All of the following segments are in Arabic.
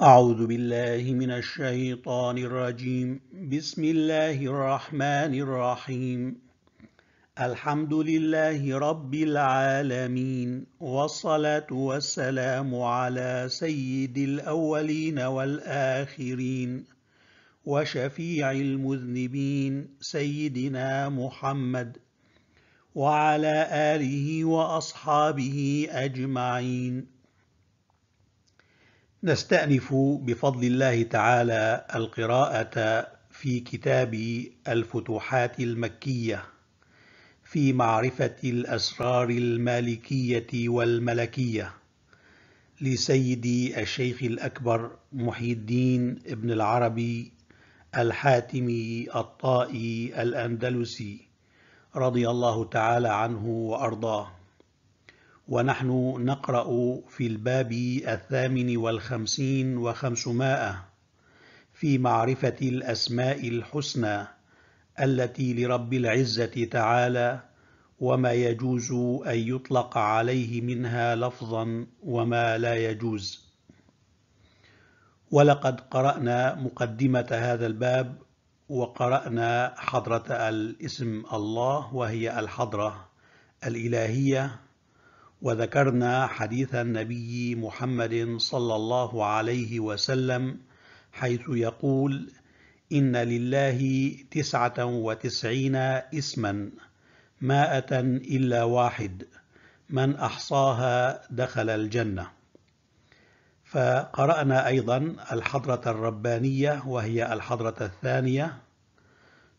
أعوذ بالله من الشيطان الرجيم بسم الله الرحمن الرحيم الحمد لله رب العالمين والصلاة والسلام على سيد الأولين والآخرين وشفيع المذنبين سيدنا محمد وعلى آله وأصحابه أجمعين نستأنف بفضل الله تعالى القراءة في كتاب الفتوحات المكية في معرفة الأسرار المالكية والملكية لسيدي الشيخ الأكبر محي الدين ابن العربي الحاتمي الطائي الأندلسي رضي الله تعالى عنه وأرضاه ونحن نقرأ في الباب الثامن والخمسين وخمسمائة في معرفة الأسماء الحسنى التي لرب العزة تعالى وما يجوز أن يطلق عليه منها لفظا وما لا يجوز ولقد قرأنا مقدمة هذا الباب وقرأنا حضرة الاسم الله وهي الحضرة الإلهية وذكرنا حديث النبي محمد صلى الله عليه وسلم حيث يقول إن لله تسعة وتسعين اسما مائة إلا واحد من أحصاها دخل الجنة فقرأنا أيضا الحضرة الربانية وهي الحضرة الثانية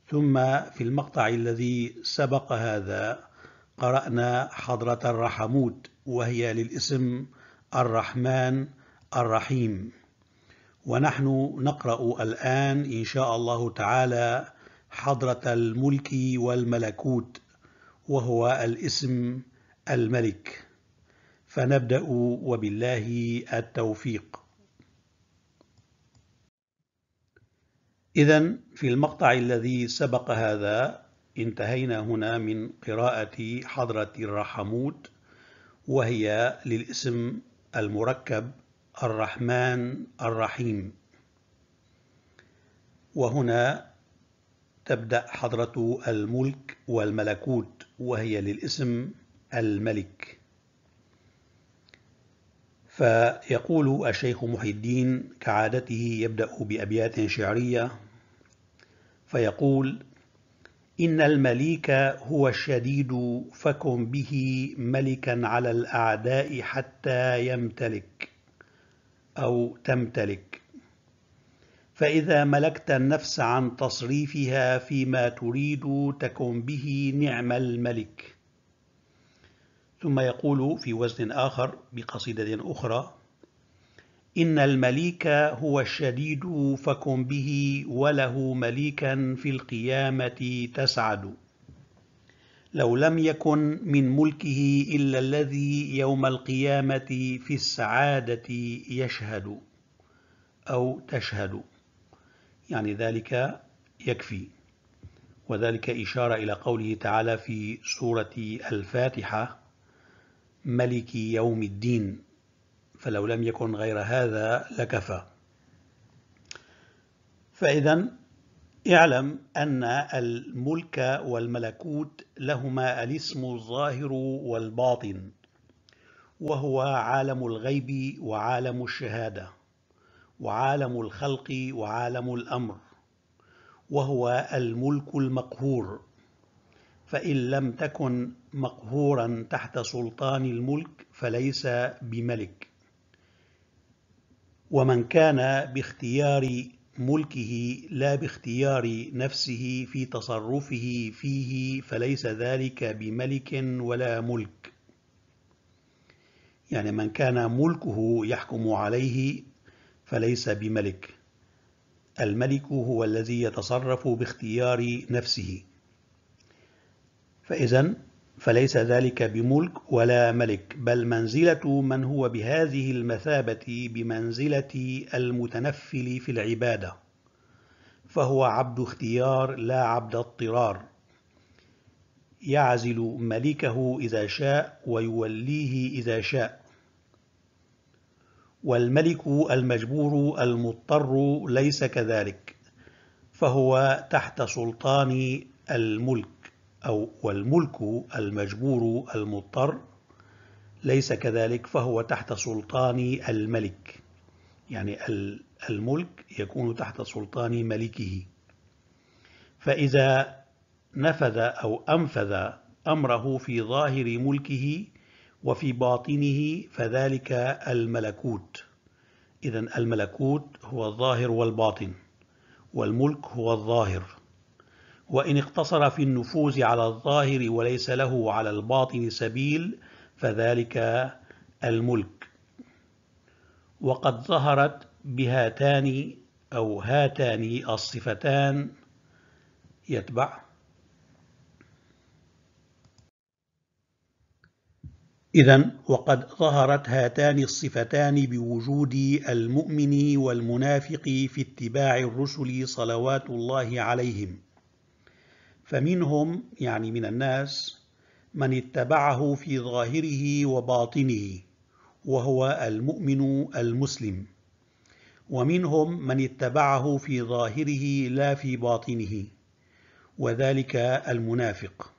ثم في المقطع الذي سبق هذا قرأنا حضرة الرحموت وهي للاسم الرحمن الرحيم ونحن نقرأ الآن إن شاء الله تعالى حضرة الملك والملكوت وهو الاسم الملك فنبدأ وبالله التوفيق إذا في المقطع الذي سبق هذا انتهينا هنا من قراءة حضرة الرحموت وهي للاسم المركب الرحمن الرحيم وهنا تبدأ حضرة الملك والملكوت وهي للاسم الملك فيقول الشيخ محي الدين كعادته يبدأ بأبيات شعرية فيقول إن المليك هو الشديد فكن به ملكا على الأعداء حتى يمتلك أو تمتلك فإذا ملكت النفس عن تصريفها فيما تريد تكن به نعم الملك ثم يقول في وزن آخر بقصيدة أخرى إن المليك هو الشديد فكن به وله مليكا في القيامة تسعد لو لم يكن من ملكه إلا الذي يوم القيامة في السعادة يشهد أو تشهد يعني ذلك يكفي وذلك إشارة إلى قوله تعالى في سورة الفاتحة ملك يوم الدين فلو لم يكن غير هذا لكفى فإذا اعلم أن الملك والملكوت لهما الاسم الظاهر والباطن وهو عالم الغيب وعالم الشهادة وعالم الخلق وعالم الأمر وهو الملك المقهور فإن لم تكن مقهورا تحت سلطان الملك فليس بملك ومن كان باختيار ملكه لا باختيار نفسه في تصرفه فيه فليس ذلك بملك ولا ملك يعني من كان ملكه يحكم عليه فليس بملك الملك هو الذي يتصرف باختيار نفسه فإذا فليس ذلك بملك ولا ملك بل منزلة من هو بهذه المثابة بمنزلة المتنفل في العبادة فهو عبد اختيار لا عبد اضطرار يعزل ملكه إذا شاء ويوليه إذا شاء والملك المجبور المضطر ليس كذلك فهو تحت سلطان الملك أو والملك المجبور المضطر ليس كذلك فهو تحت سلطان الملك يعني الملك يكون تحت سلطان ملكه فإذا نفذ أو أنفذ أمره في ظاهر ملكه وفي باطنه فذلك الملكوت إذا الملكوت هو الظاهر والباطن والملك هو الظاهر وإن اقتصر في النفوذ على الظاهر وليس له على الباطن سبيل فذلك الملك وقد ظهرت بهاتان أو هاتان الصفتان يتبع إذا وقد ظهرت هاتان الصفتان بوجود المؤمن والمنافق في اتباع الرسل صلوات الله عليهم فمنهم يعني من الناس من اتبعه في ظاهره وباطنه وهو المؤمن المسلم ومنهم من اتبعه في ظاهره لا في باطنه وذلك المنافق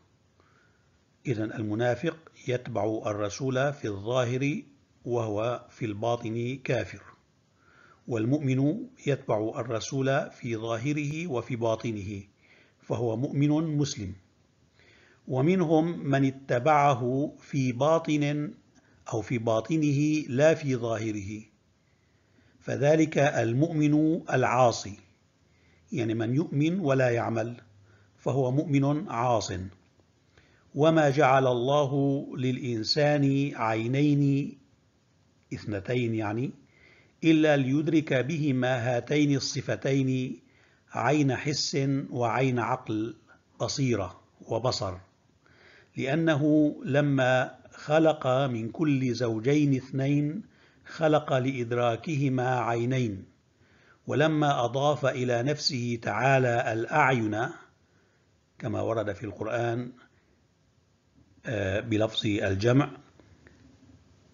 إذا المنافق يتبع الرسول في الظاهر وهو في الباطن كافر والمؤمن يتبع الرسول في ظاهره وفي باطنه فهو مؤمن مسلم ومنهم من اتبعه في باطن أو في باطنه لا في ظاهره فذلك المؤمن العاصي يعني من يؤمن ولا يعمل فهو مؤمن عاصٍ وما جعل الله للإنسان عينين اثنتين يعني إلا ليدرك بهما هاتين الصفتين عين حس وعين عقل بصيرة وبصر لأنه لما خلق من كل زوجين اثنين خلق لإدراكهما عينين ولما أضاف إلى نفسه تعالى الأعين كما ورد في القرآن آه، بلفظ الجمع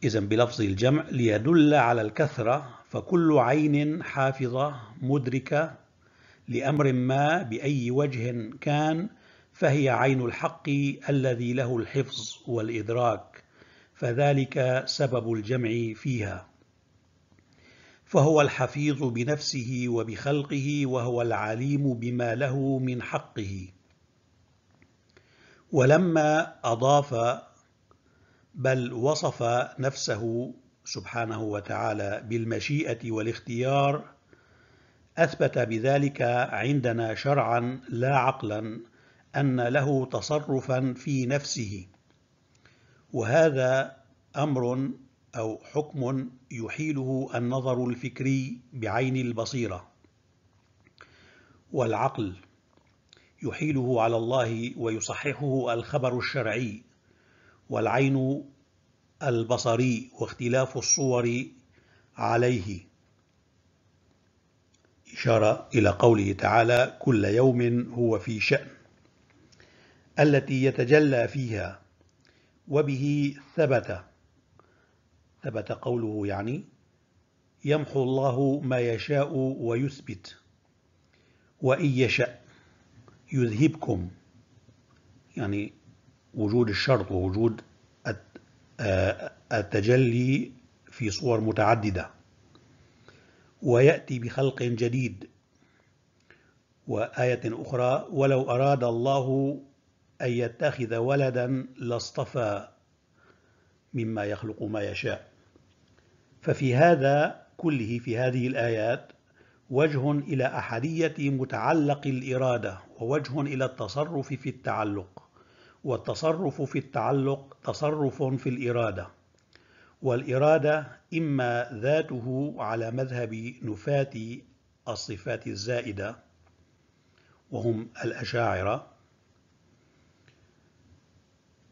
إذا بلفظ الجمع ليدل على الكثرة فكل عين حافظة مدركة لأمر ما بأي وجه كان فهي عين الحق الذي له الحفظ والإدراك فذلك سبب الجمع فيها فهو الحفيظ بنفسه وبخلقه وهو العليم بما له من حقه ولما أضاف بل وصف نفسه سبحانه وتعالى بالمشيئة والاختيار أثبت بذلك عندنا شرعا لا عقلا أن له تصرفا في نفسه وهذا أمر أو حكم يحيله النظر الفكري بعين البصيرة والعقل يحيله على الله ويصححه الخبر الشرعي والعين البصري واختلاف الصور عليه إشارة إلى قوله تعالى كل يوم هو في شأن التي يتجلى فيها وبه ثبت ثبت قوله يعني يمحو الله ما يشاء ويثبت وإن يشاء يذهبكم يعني وجود الشرط ووجود آه، التجلي في صور متعددة ويأتي بخلق جديد وآية أخرى ولو أراد الله أن يتخذ ولدا لاصطفى مما يخلق ما يشاء ففي هذا كله في هذه الآيات وجه إلى أحدية متعلق الإرادة ووجه إلى التصرف في التعلق والتصرف في التعلق تصرف في الإرادة والإرادة إما ذاته على مذهب نفاة الصفات الزائدة وهم الأشاعرة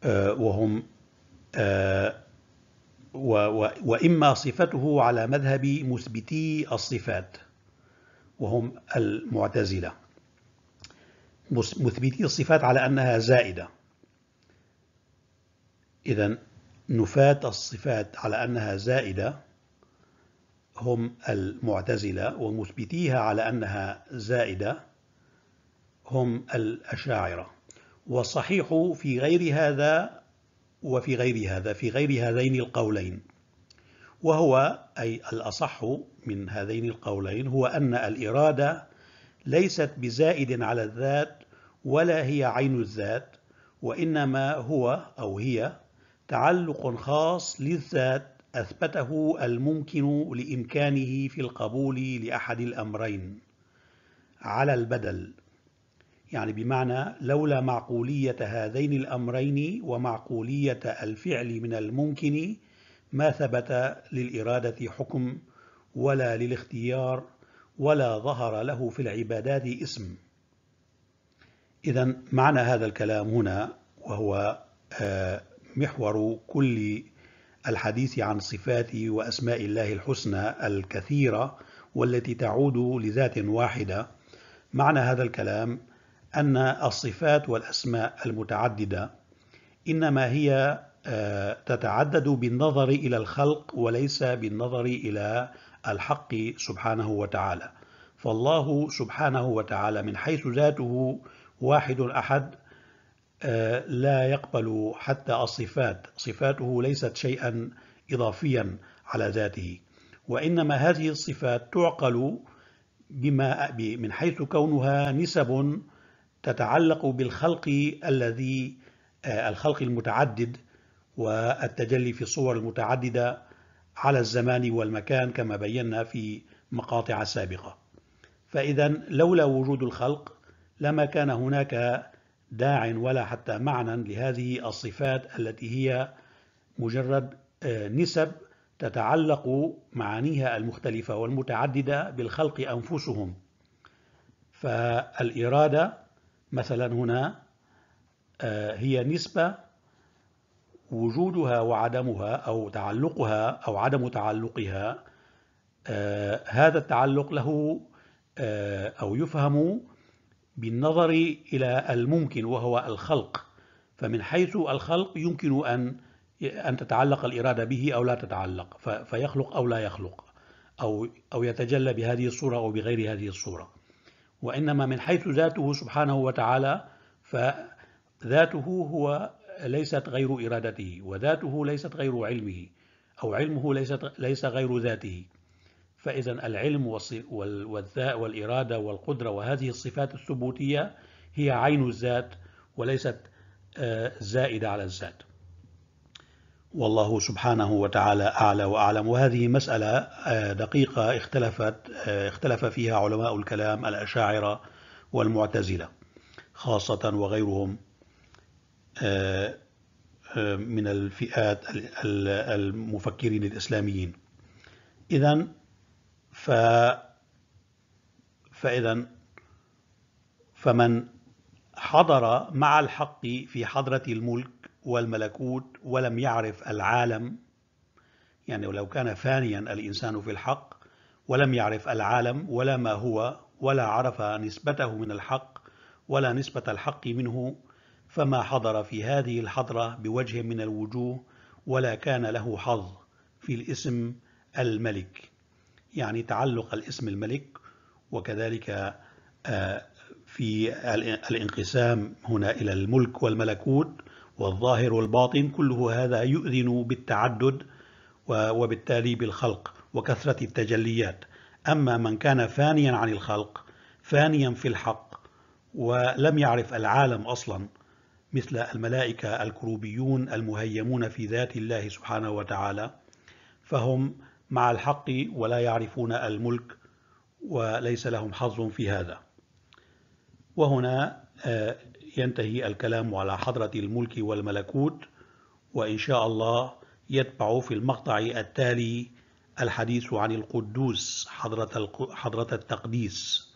آه، وهم آه، وإما صفته على مذهب مثبتي الصفات وهم المعتزلة مثبتي الصفات على أنها زائدة إذا نفاة الصفات على أنها زائدة هم المعتزلة ومثبتيها على أنها زائدة هم الأشاعرة والصحيح في غير هذا وفي غير هذا في غير هذين القولين وهو أي الأصح من هذين القولين هو أن الإرادة ليست بزائد على الذات ولا هي عين الذات وإنما هو أو هي تعلق خاص للذات أثبته الممكن لإمكانه في القبول لأحد الأمرين على البدل يعني بمعنى لولا معقولية هذين الأمرين ومعقولية الفعل من الممكن ما ثبت للإرادة حكم ولا للاختيار ولا ظهر له في العبادات اسم إذا معنى هذا الكلام هنا وهو آه، محور كل الحديث عن صفات وأسماء الله الحسنى الكثيرة والتي تعود لذات واحدة معنى هذا الكلام أن الصفات والأسماء المتعددة إنما هي آه، تتعدد بالنظر إلى الخلق وليس بالنظر إلى الحق سبحانه وتعالى فالله سبحانه وتعالى من حيث ذاته واحد أحد آه، لا يقبل حتى الصفات صفاته ليست شيئا إضافيا على ذاته وإنما هذه الصفات تعقل بما من حيث كونها نسب تتعلق بالخلق الذي آه، الخلق المتعدد والتجلي في الصور المتعددة على الزمان والمكان كما بينا في مقاطع سابقة فإذا لولا وجود الخلق لما كان هناك داع ولا حتى معنى لهذه الصفات التي هي مجرد آه، نسب تتعلق معانيها المختلفة والمتعددة بالخلق أنفسهم فالإرادة مثلا هنا آه، هي نسبة وجودها وعدمها أو تعلقها أو عدم تعلقها آه، هذا التعلق له أو يفهم بالنظر إلى الممكن وهو الخلق فمن حيث الخلق يمكن أن أن تتعلق الإرادة به أو لا تتعلق فيخلق أو لا يخلق أو أو يتجلى بهذه الصورة أو بغير هذه الصورة وإنما من حيث ذاته سبحانه وتعالى فذاته هو ليست غير إرادته وذاته ليست غير علمه أو علمه ليست ليس غير ذاته فإذا العلم والذاء والإرادة والقدرة وهذه الصفات الثبوتية هي عين الذات وليست آه، زائدة على الذات والله سبحانه وتعالى أعلى وأعلم وهذه مسألة آه، دقيقة اختلفت آه، اختلف فيها علماء الكلام الأشاعرة والمعتزلة خاصة وغيرهم من الفئات المفكرين الإسلاميين إذا ف فإذا فمن حضر مع الحق في حضرة الملك والملكوت ولم يعرف العالم يعني ولو كان فانيا الإنسان في الحق ولم يعرف العالم ولا ما هو ولا عرف نسبته من الحق ولا نسبة الحق منه فما حضر في هذه الحضرة بوجه من الوجوه ولا كان له حظ في الاسم الملك يعني تعلق الاسم الملك وكذلك آه، في الانقسام هنا إلى الملك والملكوت والظاهر والباطن كله هذا يؤذن بالتعدد وبالتالي بالخلق وكثرة التجليات أما من كان فانيا عن الخلق فانيا في الحق ولم يعرف العالم أصلا مثل الملائكة الكروبيون المهيمون في ذات الله سبحانه وتعالى فهم مع الحق ولا يعرفون الملك وليس لهم حظ في هذا وهنا آه، ينتهي الكلام على حضرة الملك والملكوت وإن شاء الله يتبع في المقطع التالي الحديث عن القدوس حضرة, حضرة التقديس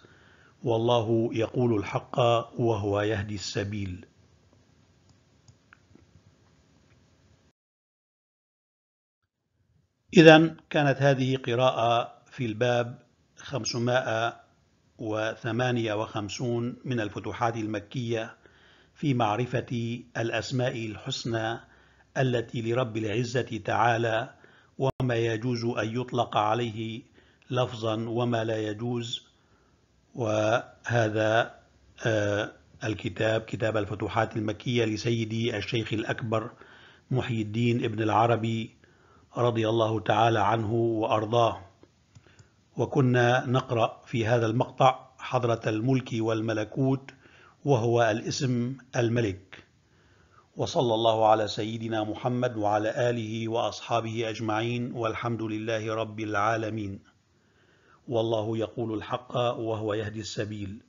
والله يقول الحق وهو يهدي السبيل إذا كانت هذه قراءة في الباب 558 من الفتوحات المكية في معرفة الأسماء الحسنى التي لرب العزة تعالى وما يجوز أن يطلق عليه لفظا وما لا يجوز وهذا آه، الكتاب كتاب الفتوحات المكية لسيدي الشيخ الأكبر محي الدين ابن العربي رضي الله تعالى عنه وأرضاه وكنا نقرأ في هذا المقطع حضرة الملك والملكوت وهو الاسم الملك وصلى الله على سيدنا محمد وعلى آله وأصحابه أجمعين والحمد لله رب العالمين والله يقول الحق وهو يهدي السبيل